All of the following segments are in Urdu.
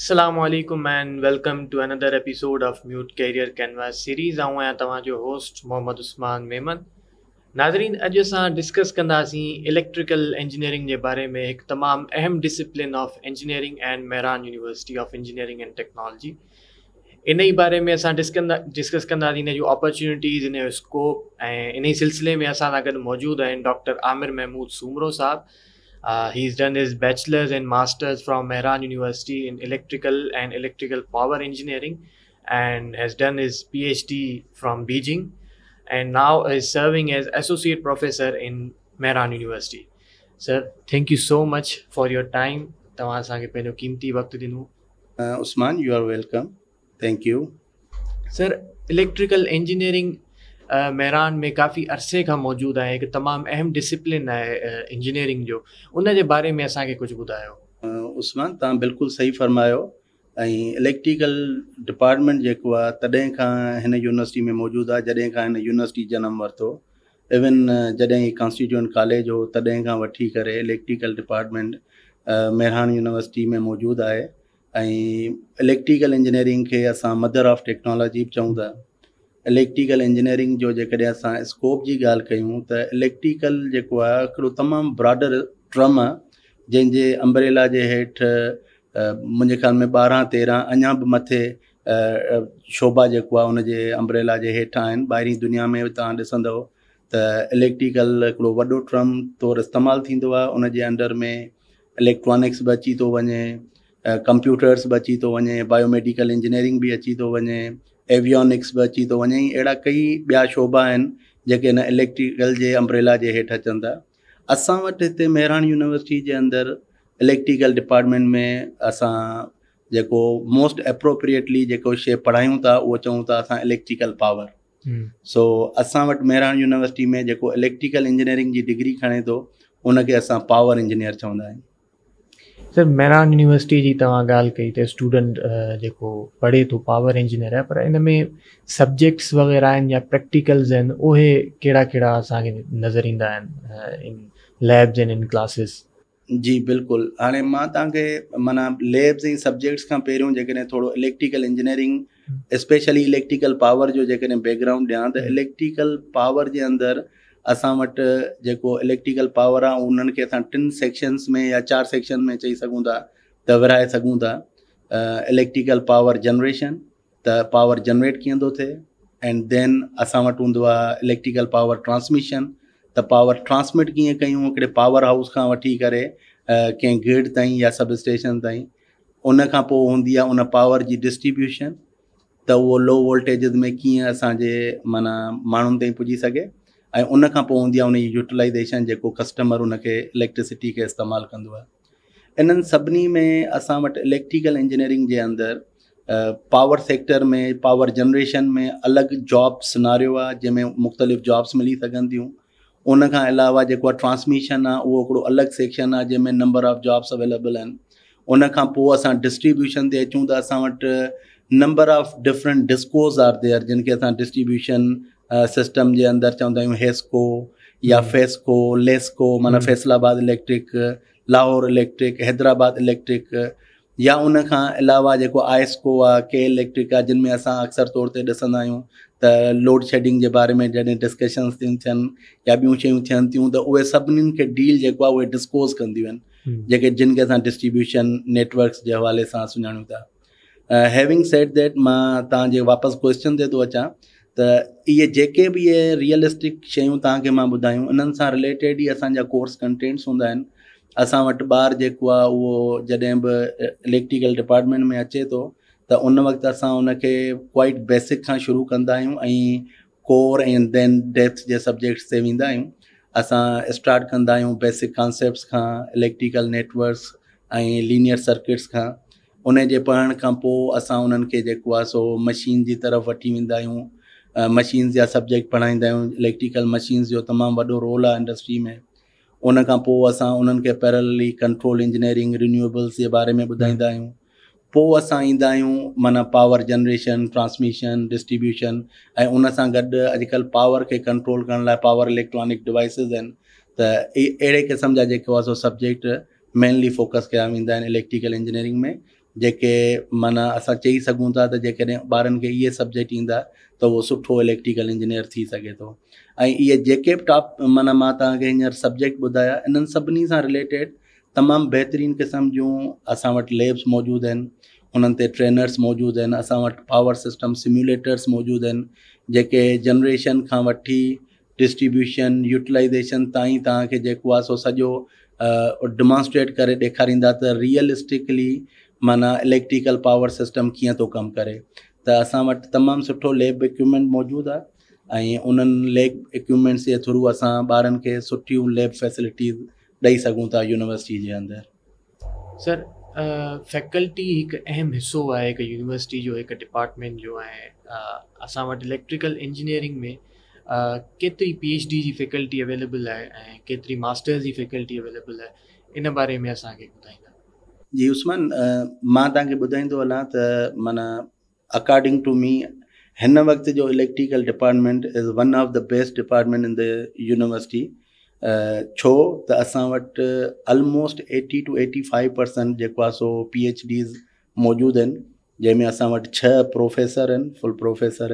السلام علیکم and welcome to another episode of MUET career canvas series آؤں تاجو ہوسٹ محمد عثمان میمن ناظرین اج اصل ڈسکس کندیکٹریکل انجینئرنگ کے بارے میں ایک تمام اہم discipline of engineering and Mehran university of engineering and technology ان ہی بارے میں انجو آپورچونیٹز انہوں اسکوپ ان ہی سلسلے میں موجود ہیں ڈاکٹر عامر محمود سومرو صاحب Uh, he's done his bachelor's and master's from Mehran University in electrical and electrical power engineering and has done his PhD from Beijing and now is serving as associate professor in Mehran University. Sir, thank you so much for your time. तव्हां असांखे पंहिंजो क़ीमती वक़्तु ॾिनो उस्मान यू आर वेलकम مہرحان میں کافی عرصے کا موجود ہے ایک تمام اہم ڈسپلن ہے انجینئرنگ جو ان کے بارے میں ابھی بداؤ عثمان تا بالکل صحیح فرمایا الیکٹل ڈپارٹمینٹ جو تدہ یونیورسٹی میں موجود ہے جدید کا ان یونیورسٹی جنم وون جدیں کانسٹیٹوشن کالج ہو تدیٹ ڈپارٹمینٹ مہران یونیورسٹی میں موجود ہے الیکٹرکل انجینئرنگ کے اب مدر آف ٹیکنالوجی بھی چا इलेक्ट्रिकल इंजीनियरिंग जो जेकॾहिं असां स्कोप जी ॻाल्हि कयूं त इलेक्ट्रिकल जेको आहे हिकिड़ो तमामु ब्रॉडर ट्रम आहे जंहिंजे अम्ब्रेला जे हेठि मुंहिंजे ख़्याल में ॿारहं तेरहं अञा बि मथे शोभा जेको आहे उनजे अम्ब्रेला जे हेठां आहिनि ॿाहिरीं दुनिया में बि तव्हां ॾिसंदव त इलेक्ट्रिकल हिकिड़ो वॾो ट्रम तौरु इस्तेमालु थींदो आहे उन अंडर में इलेक्ट्रॉनिक्स बि अची थो वञे कंप्यूटर्स बि अची थो वञे बायोमेडिकल इंजीनियरिंग बि अची थो वञे एवियोनिक्स बि अची थो वञे अहिड़ा कई ॿिया शोभा आहिनि जेके हिन इलेक्ट्रिकल जे अम्ब्रेला जे हेठि अचनि था असां वटि हिते मेराण यूनिवर्सिटी जे अंदरि इलेक्ट्रिकल डिपार्टमेंट में असां जेको मोस्ट एप्रोप्रिएटली जेको शइ पढ़ायूं था उहो चऊं था असां इलेक्ट्रिकल पावर सो असां वटि मेराण यूनिवर्सिटी में जेको इलेक्ट्रिकल इंजीनियरिंग जी डिग्री खणे थो उनखे असां पावर इंजीनियर चवंदा आहियूं सर मेरान यूनिवर्सिटी जी तव्हां ॻाल्हि कई त स्टूडेंट जेको पढ़े थो पावर इंजीनियर आहे पर इन में सब्जेक्ट्स वग़ैरह आहिनि या प्रैक्टिकल्स आहिनि उहे कहिड़ा कहिड़ा असांखे नज़र ईंदा आहिनि लैब्स आहिनि इन क्लासिस जी बिल्कुलु हाणे मां तव्हांखे माना लैब्स ऐं सब्जेक्ट्स खां पहिरियों जेकॾहिं थोरो electrical engineering specially electrical power जो जेकॾहिं बैकग्राउंड ॾियां त इलेक्ट्रिकल पावर जे अंदरु اٹل پاور آ ان کے ٹن سیکشنس میں یا چار سیکشن میں چی تو واٹل پاور جنرشن تا جنرٹ کیوں تو دین اصان ولیکٹل پاور ٹرانسمشن تو پاور ٹرانسمٹ کیوںکہ پاور ہاؤس کا ویسے کئی گیٹ تائی یا سب اسٹیشن تین ان پار کی ڈسٹریبیوشن تو وہ لو وولٹز میں کیوں اے منا می پی سکے ای اندہ یوٹلائزیشن جو کسٹمر ان کے الیکٹرسٹ کے استعمال کری میں اصان الٹل انجینئرنگ کے اندر پاور سیکٹر میں پاور جنریشن میں الگ جاب سنارا جی میں مختلف جابس ملی سنتوں ان کے علاوہ ٹرانسمیشن آپ الگ سیکشن آ جی میں number of jobs available distribution سے اچھوں تو اٹھ number of different discos of دے جن کے ڈسٹریبیوشن سسٹم کے اندر چونند ہیسکو یا فیسکو لیسکو میسل آباد electric Lahore electric Hyderabad electric یا ان کا علاوہ آئسکو آلیکٹ آ جن میں آسان اکثر طورڈ شیڈیگ کے بارے میں جن ڈسکشنسن یا بین تھیں تو سب ڈیلو ڈسکوز کر جن کے ڈسٹریبیوشن نیٹورکس کے حوالے سے سجانوں تاکہ हैविंग सेट दैट मां तव्हांजे वापसि क्वेश्चन ते थो अचां त इहे जेके बि इहे रियलिस्टिक शयूं तव्हांखे मां ॿुधायूं इन्हनि सां रिलेटेड ई असांजा कोर्स कंटेंट्स हूंदा आहिनि असां वटि ॿार जेको आहे उहो जॾहिं बि इलेक्ट्रिकल डिपार्टमेंट में अचे थो त उन वक़्तु असां उनखे क्वाइट बेसिक खां शुरू कंदा आहियूं ऐं कोर ऐं देन डेप्थ जे सब्जेक्ट्स ते वेंदा आहियूं असां स्टार्ट कंदा आहियूं बेसिक कॉन्सेप्ट्स खां इलेक्ट्रिकल नेटवर्क्स ऐं लीनियर सर्किट्स खां ان کے پڑھان پانا ان کو سو مشین کی طرف ویٹ ویسے مشینس یا سبجیکٹ پڑھائی الیکٹرکل مشینس جو تمام وڈو رولڈسٹری میں ان کا ان کے پیرلی کنٹرول انجینئرنگ رینویبلس کے بارے میں بدائند آیا ابھی من پاور جنریشن ٹرانسمیشن ڈسٹریبیوشن اور ان سے گل پاور کے کنٹرول کرنے لائبر الیکٹرانک ڈیوائسز ان اڑے قسم کا جو سبجیکٹ مینلی فوکس کیا وایکٹکل انجینئرنگ میں जेके माना असां चई सघूं था त जेकॾहिं ॿारनि खे इहे सब्जेक्ट ईंदा त उहो सुठो इलेक्ट्रिकल इंजीनियर थी सघे थो ऐं इहे जेके बि टॉप माना मां तव्हांखे हींअर सब्जेक्ट ॿुधाया इन्हनि सभिनी सां रिलेटेड तमामु बहितरीन क़िस्म जूं असां वटि लेब्स मौजूदु आहिनि उन्हनि ते ट्रेनर्स मौजूदु आहिनि असां वटि पावर सिस्टम सिम्यूलेटर्स मौजूदु आहिनि जेके जनरेशन खां वठी डिस्ट्रीब्यूशन यूटिलाइज़ेशन ताईं तव्हांखे जेको आहे सो सॼो डिमॉन्स्ट्रेट करे ॾेखारींदा त रियलिस्टिकली مانکٹریکل پاور سسٹم کھیا تو کم کرے تو اصا و تمام سٹو لیب اکویپمینٹ موجود ہے ایمن لیب اکویپمینٹس کے تھرو اب بار سٹ فیسلٹی دے سکوں یونیورسٹی کے اندر سر فیکلٹی ایک اہم حصہ ایک یونیورسٹی جو ایک ڈپارٹمنٹ جو ہے اصا وٹرکل انجینئرنگ میں کتری P H D faculty available ہے کتری ماسٹر کی فیکلٹی اویلبل ہے ان بارے میں ابھی بتائیں جی عثمان تا بدائی دوں ہلانے من اکاڈنگ ٹو می جو electrical department is one of the best department in the university چو تو اصا almost eighty two eighty five percent so P H Ds موجود جی میں اصا وٹ چھ پوفیسر فل پروفیسر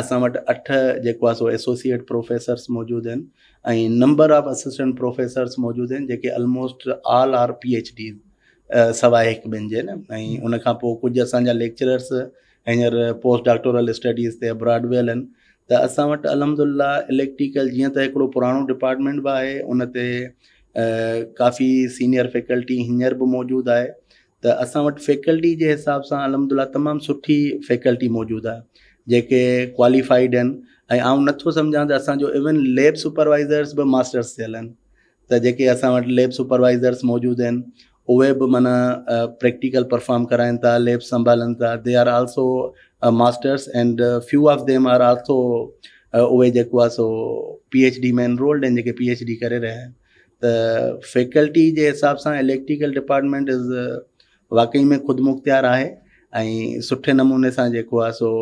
اصن وٹ اٹھو سو ایسوسیٹ پوفیسرس موجود ہیں نمبر آف اسٹینٹ پروفیسر موجودہ almost all are P H Ds سوائے ایک بنجے نا ان کا لیکچررس ہیرر پوسٹ ڈاکٹور اسٹڈیز ابراڈ بھیل تو اصا وحمد اللہ الیکٹیکل جی توڑو پُرانو ڈپارٹمینٹ بھی ہے انتیں کافی سینئر فیکلٹی ہیرر بھی موجود ہے تو اٹھ فیکلٹی حساب سے الحمد اللہ تمام سٹھی فیکلٹی موجود ہےڈ انتو سمجھا تو اوون لیب سپروائزرس بھی ماسٹرس تھلکے اٹھ لیب سپروائزرس موجود ہیں उहे बि माना प्रैक्टिकल परफॉर्म कराइनि था लेब संभालनि था they are also masters and few of them are also उहे जेको आहे सो पी एच डी में एनरोल्ड आहिनि जेके पी एच डी करे रहिया आहिनि त फैकल्टी जे हिसाब सां इलेक्ट्रिकल डिपार्टमेंट इज़ वाक़ई में ख़ुदि मुख़्तियार आहे ऐं सुठे नमूने सां जेको आहे सो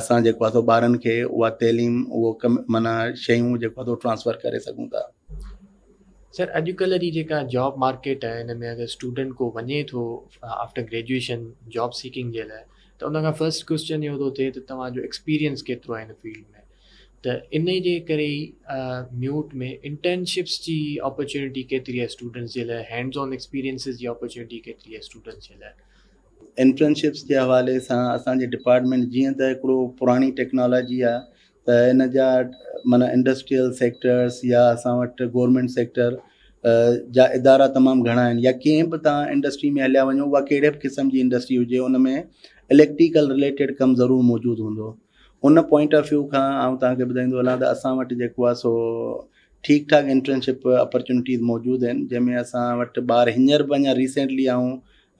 असां जेको आहे सो ॿारनि खे उहा तइलीम उहो कम माना शयूं जेको आहे सो ट्रांसफर करे सघूं था سر اج کل جاب مارکیٹ ہے ان میں اگر اسٹوڈنٹ کو ونے تو آفٹر گریجویشن جاب سیکنگ تو ان کا فسٹ کوشچن یہ تو ایسپیریئنس کی فیلڈ میں تو ان کے میوٹ میں انٹرنشپس کی آپرچنٹی کیتری ہے اسٹوڈینٹس کے لیے ہینڈس آن ایسپیرئنس کی اپورچونٹی ہے اسٹوڈنٹس کے لیے انٹرنشپس کے حوالے سے ابھی ڈپارٹمنٹ جیسے پرانی ٹیکنالوجی ہے त इन जा माना इंडस्ट्रियल सेक्टर्स या असां वटि गोरमेंट सेक्टर जा इदारा तमामु घणा आहिनि या कंहिं बि तव्हां इंडस्ट्री में हलिया वञो उहा कहिड़े बि क़िस्म जी इंडस्ट्री हुजे हुन में इलेक्ट्रिकल रिलेटेड कमु ज़रूरु मौजूदु हूंदो उन पॉइंट ऑफ व्यू खां ऐं तव्हांखे ॿुधाईंदो हलां त असां वटि जेको आहे सो ठीकु ठाकु इंटर्नशिप अपॉर्चुनिटीज़ मौजूदु आहिनि जंहिंमें असां वटि ॿार हींअर बि अञा रीसेंटली ऐं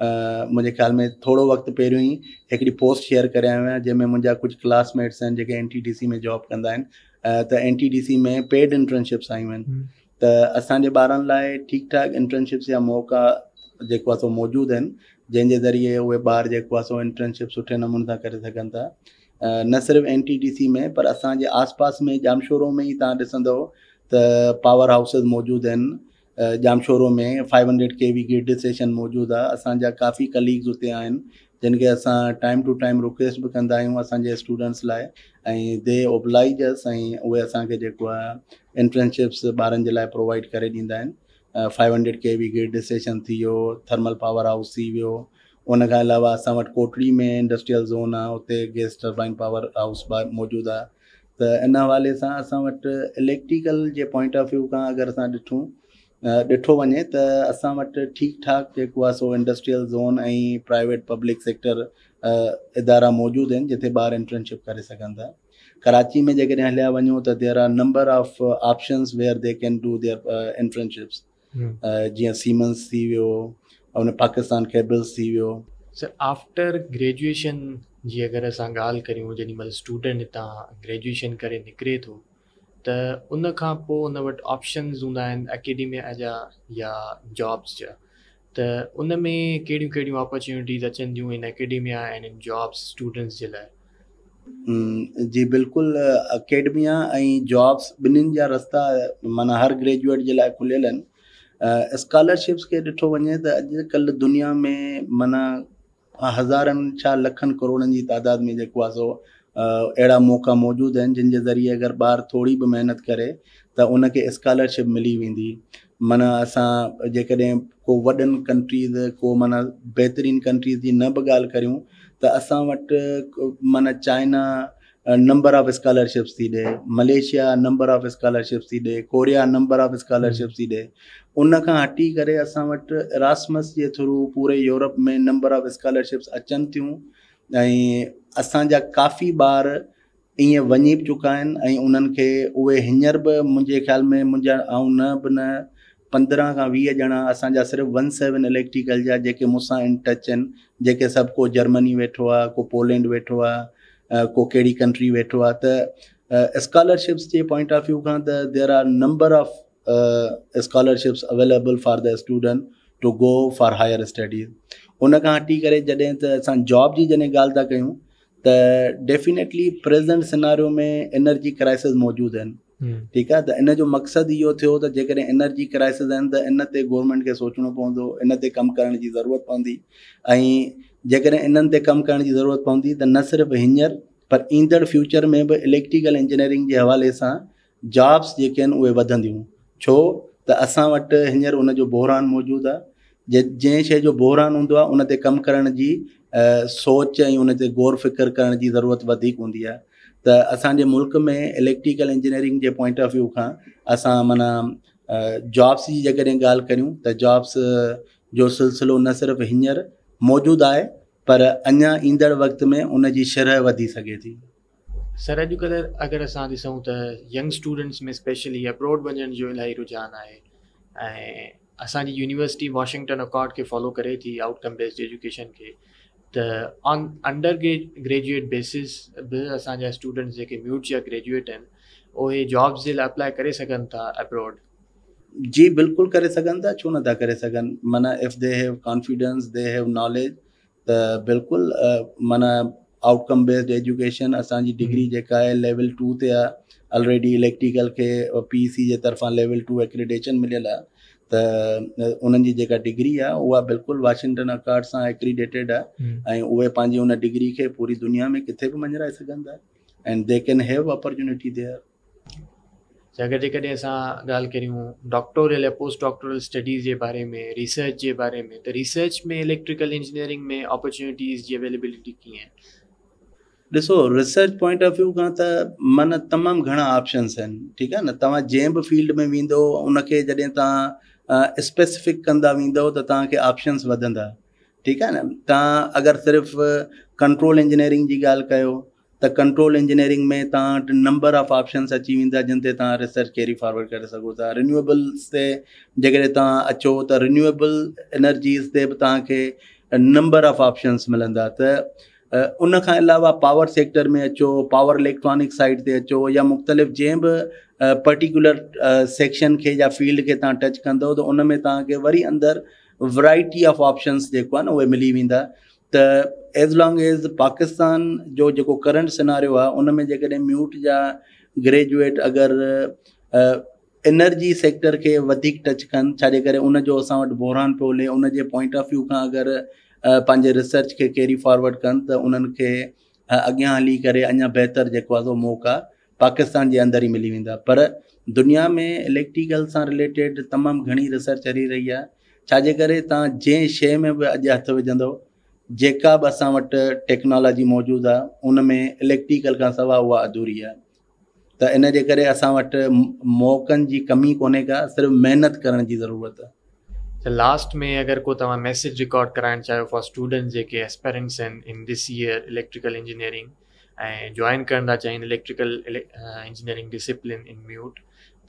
मुंहिंजे ख़्याल में थोरो वक़्तु पहिरियों ई हिकिड़ी पोस्ट शेयर करियो आहियां जंहिंमें मुंहिंजा कुझु क्लासमेट्स आहिनि जेके सी में जॉब कंदा आहिनि त एन टी डी सी में पेड इंटर्नशिप्स आयूं आहिनि त असांजे ॿारनि लाइ ठीकु ठाकु इंटर्नशिप्स या मौक़ा जेको आहे सो मौजूदु आहिनि जंहिंजे ज़रिए उहे ॿार जेको आहे सो इंटर्नशिप सुठे नमूने सां करे सघनि था न सिर्फ़ु सी में पर असांजे आसपासि में जाम शोरूम में ई तव्हां ॾिसंदव त पावर हाउसिस मौजूदु आहिनि जाम शोरूम में five hundred K V grid station मौजूदु आहे असांजा काफ़ी कलीग्स हुते आहिनि जिन खे असां टाइम टू टाइम रिक्वेस्ट बि कंदा आहियूं असांजे स्टूडेंट्स लाइ ऐं दे ओबलाइजर्स ऐं उहे असांखे जेको आहे इंटर्नशिप्स ॿारनि जे लाइ प्रोवाइड करे ॾींदा आहिनि five hundred K V grid station थी वियो थर्मल पावर हाउस थी वियो उनखां अलावा असां वटि कोटड़ी में इंडस्ट्रियल ज़ोन आहे हुते गैस टर्बाइन पावर हाउस मौजूदु आहे त इन हवाले सां असां वटि इलेक्ट्रिकल जे पॉइंट ऑफ व्यू खां अगरि असां ॾिठूं ॾिठो वञे त असां वटि ठीकु ठाक जेको आहे सो इंडस्ट्रियल ज़ोन ऐं प्राइवेट पब्लिक सेक्टर इदारा मौजूदु आहिनि जिते ॿार इंटर्नशिप करे सघनि था कराची में जेकॾहिं हलिया वञो त there are number of options where they can do their internships जीअं सीमंस थी वियो उन पाकिस्तान केबल्स थी वियो सर आफ्टर ग्रेजुएशन जी अगरि असां ॻाल्हि करियूं जेॾीमहिल स्टूडेंट हितां ग्रेजुएशन करे निकिरे थो त उन खां पोइ उन वटि ऑप्शन्स हूंदा आहिनि एकेडमीअ जा या जॉब्स जा त उन में कहिड़ियूं कहिड़ियूं ऑपॉर्चुनिटीज़ अचनि थियूं in academia and in jobs students जे लाइ जी बिल्कुलु अकेडमीआ ऐं जॉब्स ॿिन्हिनि जा रस्ता माना हर ग्रेजुएट जे लाइ खुलियल आहिनि स्कॉलरशिप्स खे ॾिठो वञे त अॼुकल्ह दुनिया में माना हज़ारनि छा लखनि करोड़नि जी तइदाद में जेको आहे सो अहिड़ा मौक़ा मौजूदु आहिनि जंहिं जे ज़रिए अगरि ॿार थोरी बि महिनत करे त उनखे स्कॉलरशिप मिली वेंदी माना असां जेकॾहिं को वॾनि कंट्रीज़ को माना बहितरीन कंट्रीज़ जी न बि ॻाल्हि करियूं त असां वटि माना चाइना नंबर ऑफ स्कॉलरशिप्स थी ॾे मलेशिया नंबर ऑफ स्कॉलरशिप्स थी ॾे कोरिया नंबर ऑफ स्कॉलरशिप्स थी ॾे खां हटी करे असां वटि रासमस जे थ्रू पूरे यूरोप में नंबर ऑफ स्कॉलरशिप्स अचनि थियूं ऐं असांजा काफ़ी ॿार ईअं वञी बि चुका आहिनि ऐं उन्हनि खे उहे हींअर बि मुंहिंजे ख़्याल में मुंहिंजा ऐं न बि न पंद्रहं खां वीह ॼणा असांजा सिर्फ़ु वन सेवन इलेक्ट्रिकल जा जेके मूंसां इन टच आहिनि जेके सभु को जर्मनी वेठो आहे को पोलैंड वेठो आहे को कहिड़ी कंट्री वेठो आहे त स्कॉलरशिप्स जे पॉइंट ऑफ व्यू खां त there are number of scholarships available for the student to go for higher studies उन खां हटी करे जॾहिं त असां जॉब जी जॾहिं ॻाल्हि था कयूं ت ڈیفیٹلی پریزینٹ سیناروں میں اینرجی کرائسس موجود ان ٹھیک ہے تو انجو مقصد یہ کنرجی کرائسس انورمینٹ کے سوچنو پو ان کم کرنے کی ضرورت پڑتی جن کم کرنے کی ضرورت پورنی ترف ہردڑ فیوچر میں بھی الیکٹریکل انجینیئرنگ كے حوالے سے جابس جكے اِنند چو تو اصا وٹ ہر ان بوحران موجود ہے ج جن شی جو بوحران ہوں انے کم کرنے کی سوچ ان غور فکر کرنے کی ضرورت ہوں تو اے ملک میں electrical engineering point of view كا اصا من جابس جی گال کروں تو جابس جو سلسلو نہ صرف ہر موجود ہے پر اِن وقت میں ان كی شرح بدی سے تھی سر اجل اگر اب دوں تو یگ اسٹوڈینٹس میں اسپیشلی رجحان ہے اثان یونیورسٹی واشنگٹن اكارڈ كے فالو كے تھی آؤٹكم بیسڈ ایجوكیشن كے جی، تو آن انڈر گریجویٹ بیس میوٹوٹ انہیں جابس اپلائی کرو نہ منف they have confidence they have knowledge بالکل مطلب آؤٹکم بیسڈ ایجوکیشن ڈگری لیو ٹو سے آلریڈی الیکٹریکل کے پی سی طرف لےو ٹوڈیشن مل ت ان کی ڈگ بالکل واشنگٹن اکارڈ سے ایکریڈیٹڈ ہے ان ڈگری کے پوری دنیا میں کتنے بھی منجرائے ساڈ they can have opportunity they are جیسے گال کر ڈاکٹور پوسٹ ڈاکٹور اسٹڈیز کے بارے میں ریسرچ کے بارے میں ریسرچ میں الیکٹریکل انجینئرنگ میں آپرچونیٹیز اولیبلٹی کیسو ریسرچ پوائنٹ آف ویو کا مطلب تمام گھڑا آپشنس تم جن بھی فیلڈ میں وو ان اسپیسفک کرا وو تو تاکہ آپشنس وا ٹھیک ہے نا تع اگر صرف کنٹرول انجینئرنگ کی گال کرو تو کنٹرول انجینئرنگ میں تعداد نمبر آف آپشنس اچھی وا جن تک ریسرچ کیری فاروڈ کر سوتا رینبلس سے جی تعوی رینوئبل انرجیز پہ تا نمبر آف آپشنس ملتا ان ال علاوہ پاور سیکٹر میں اچھو پاور الیکٹرانک سائڈ سے اچھا یا مختلف جن بھی پرٹیک سیکشن کے یا فیلڈ کے تع ٹچ کرد تو ان میں تا وی ادر ورائٹی آف آپشنس جو ملی وا تز لانگ ایز پاکستان جو کرنٹ سینارو آ ان میں جی میوٹ جا گریجویٹ اگر اینرجی سیکٹر کے بدی ٹچ کن جی انجو اٹھ بوحران پہ ہلے ان کے پوائنٹ آف ویو کا اگر ریسرچ کے کیری فارورڈ کرتر موقع پاکستان کے اندر ہی ملی و پر دنیا میں الیکٹیکل سے رلٹڈ تمام گھنی ریسرچ ہل رہی ہے تا جن شے میں بھی اب ہاتھ وجد جسان ویکنالوجی موجود ہے ان میں الیکٹل کا سوا وہ ادھوری ہے ت ان کے ووقن کی کمی کو صرف محنت کرنے کی ضرورت ہے تو لاٹ میں اگر کو میسج ریکارڈ کرائ student aspirings in this year electrical engineering join کرنا تھا چاہیے الیٹرکل انجینئرنگ ڈسیپل ان میوٹ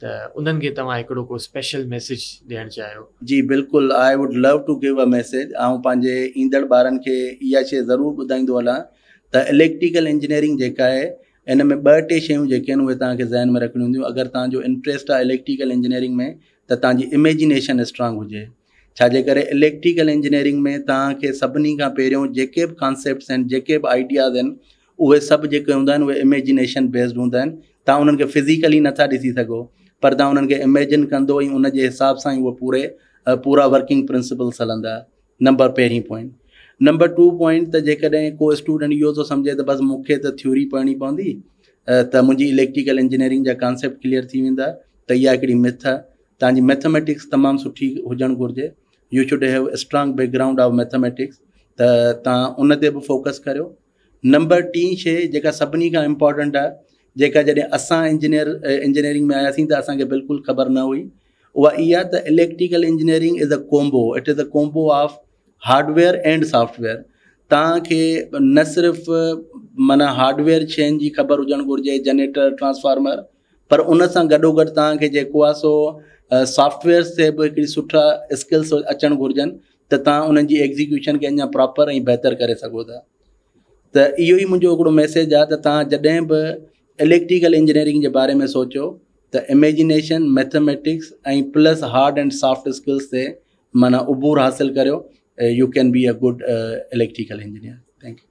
تو ان کے تکڑ اسپیشل میسج دے چاہو جی بالکل I would love to give a message آؤں بار یہ شیئر بدائی تیکل انجینئرنگ جا میں بٹ شیئر ذہن میں رکھوں اگر تک انٹرسٹ آلیکٹل انجینئرنگ میں تعریجینیشن اسٹرانگ ہوج چھ کرٹل انجینئرنگ میں تایوں جکے کانسپٹس جب آئیڈیاز ہیں وہ سب ہوں وہ امیجینیشن بیسڈ ہوں تا ان کے فزیکلی نکی سو پر تا ان کے امیجن کر ان کے حساب سے وہ پورے پورا ورکنگ پرنسپلس ہلند نمبر پہ پوائنٹ نمبر ٹو پوائنٹ تو جی کوئی اسٹوڈینٹ یہ سمجھے تو بس مطلب تھوڑی پڑھنی پہنی تو مجھے الیٹکل انجینئرنگ جا کانسپٹ کلئر تھی وا ایک میت ہے تاج میتمٹکس تمام سٹھی ہوجن گرے you should have strong background of mathematics تین فوکس کرو نمبر ٹین شکا سی امپورٹنٹ ہے جی اصل انجینئر انجینئرنگ میں آیا سی تو اب بالکل خبر نہ ہوئی وہ electrical engineering is a combo it is a combo of hardware and software تاکرف مانا ہارڈویئر شیئن کی خبر ہوجن گرے جنریٹر ٹرانسفارمر پر انسان گڈو گھو تیس سافٹ ویئرس سے بھی ایک ساتھ اسکلس اچن گرجن تھی ایگزیکشن کے اِن پراپر بہتر کر سو تھا مجھے میسج آ جن بھی الیٹریکل انجینئرنگ کے بارے میں سوچو تو imagination mathematics plus hard and soft skills سے مانا عبور حاصل کرو کی good electrical engineer thank you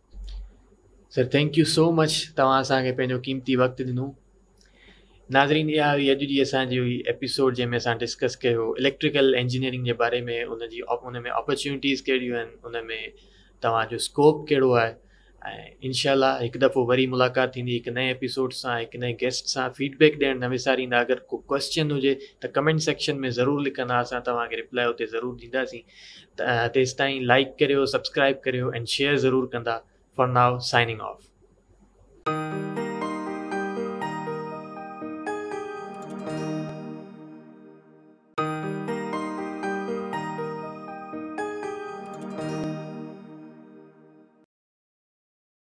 sir thank you so much تھی قیمتی وقت دنوں ناظرین یہ ہوئی اجنپ جی میں ڈسکس کریکل انجینئرنگ کے بارے میں ان کی ان میں اپورچونٹیز کہڑی ان میں تاج اسکوپ کہڑو ہے ان شاء اللہ ایک دفع ویری ملاقات تھی ایک نئے ایپیسوڈ سے ایک نئے گیسٹ سے فیڈ بیک دساری اگر کوئی کوشچن ہوجنٹ سیکشن میں ضرور لکھنپ ضرور دیں تعلیم لائک کری سبسکرائب کردا فور ناؤ سائننگ آف